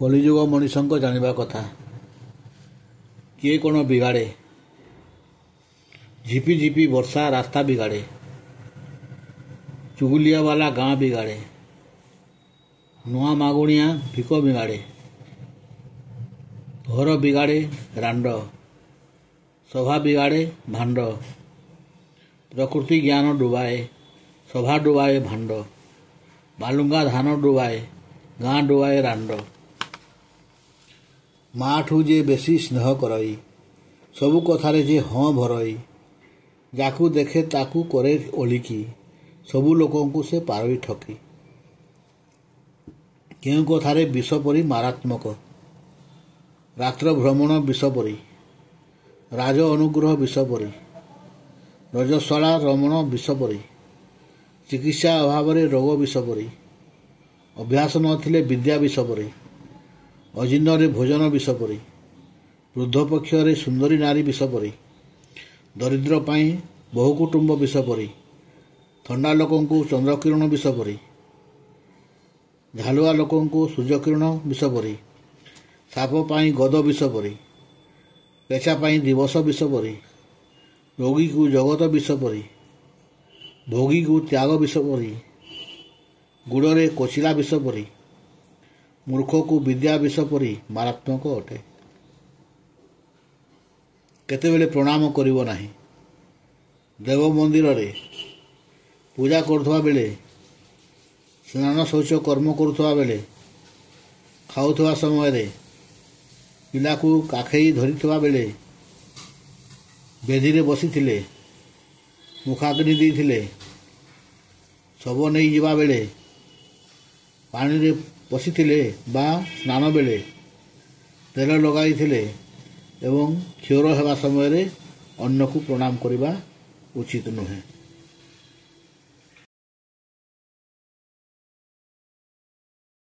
କଲିଯୁଗ ମଣିଷଙ୍କ ଜାଣିବା କଥା କିଏ କ'ଣ ବିଗାଡ଼େ ଝିପି ଝିପି ବର୍ଷା ରାସ୍ତା ବିଗାଡ଼େ ଚୁଗୁଲିଆବାଲା ଗାଁ ବିଗାଡ଼େ ନୂଆ ମାଗୁଣିଆ ଭିକ ବିଗାଡ଼େ ଘର ବିଗାଡ଼େ ରାଣ୍ଡ ସଭା ବିଗାଡ଼େ ଭାଣ୍ଡ ପ୍ରକୃତି ଜ୍ଞାନ ଡୁବାଏ ସଭା ଡୁବାଏ ଭାଣ୍ଡ ବାଲୁଙ୍ଗା ଧାନ ଡୁବାଏ ଗାଁ ଡୁବାଏ ରାଣ୍ଡ ମାଠୁ ଯେ ବେଶୀ ସ୍ନେହ କରାଇ ସବୁ କଥାରେ ଯେ ହଁ ଭରାଇ ଯାକୁ ଦେଖେ ତାକୁ କରେ ଓଳିକି ସବୁ ଲୋକଙ୍କୁ ସେ ପାରୋଇ ଠକି କେଉଁ କଥାରେ ବିଷ ପରି ମାରାତ୍ମକ ରାତ୍ର ଭ୍ରମଣ ବିଷ ପରି ରାଜ ଅନୁଗ୍ରହ ବିଷ ପରି ରଜଶଳା ରମଣ ବିଷ ପରି ଚିକିତ୍ସା ଅଭାବରେ ରୋଗ ବିଷ ପରି ଅଭ୍ୟାସ ନଥିଲେ ବିଦ୍ୟା ବିଷ ପରି ଅଜିର୍ଣ୍ଣରେ ଭୋଜନ ବିଷ ପରି ବୃଦ୍ଧ ପକ୍ଷରେ ସୁନ୍ଦରୀ ନାରୀ ବିଷ ପରି ଦରିଦ୍ର ପାଇଁ ବହୁ କୁଟୁମ୍ବ ବିଷ ପରି ଥଣ୍ଡା ଲୋକଙ୍କୁ ଚନ୍ଦ୍ରକିରଣ ବିଷ ପରି ଝାଲୁଆ ଲୋକଙ୍କୁ ସୂର୍ଯ୍ୟକିରଣ ବିଷ ପରି ସାପ ପାଇଁ ଗଦ ବିଷ ପରି ପେଚା ପାଇଁ ଦିବସ ବିଷ ପରି ରୋଗୀକୁ ଜଗତ ବିଷ ପରି ଭୋଗୀକୁ ତ୍ୟାଗ ବିଷ ପରି ଗୁଡ଼ରେ କୋଚିଲା ବିଷ ପରି ମୂର୍ଖକୁ ବିଦ୍ୟା ବିଷ ପରି ମାରାତ୍ମକ ଅଟେ କେତେବେଳେ ପ୍ରଣାମ କରିବ ନାହିଁ ଦେବ ମନ୍ଦିରରେ ପୂଜା କରୁଥିବା ବେଳେ ସ୍ନାନ ଶୌଚ କର୍ମ କରୁଥିବା ବେଳେ ଖାଉଥିବା ସମୟରେ ପିଲାକୁ କାଖେଇ ଧରିଥିବା ବେଳେ ବେଦିରେ ବସିଥିଲେ ମୁଖାଗ୍ନି ଦେଇଥିଲେ ଶବ ନେଇଯିବା ବେଳେ ପାଣିରେ ବସିଥିଲେ ବା ସ୍ନାନ ବେଳେ ତେଲ ଲଗାଇଥିଲେ ଏବଂ କ୍ଷୀର ହେବା ସମୟରେ ଅନ୍ୟକୁ ପ୍ରଣାମ କରିବା ଉଚିତ ନୁହେଁ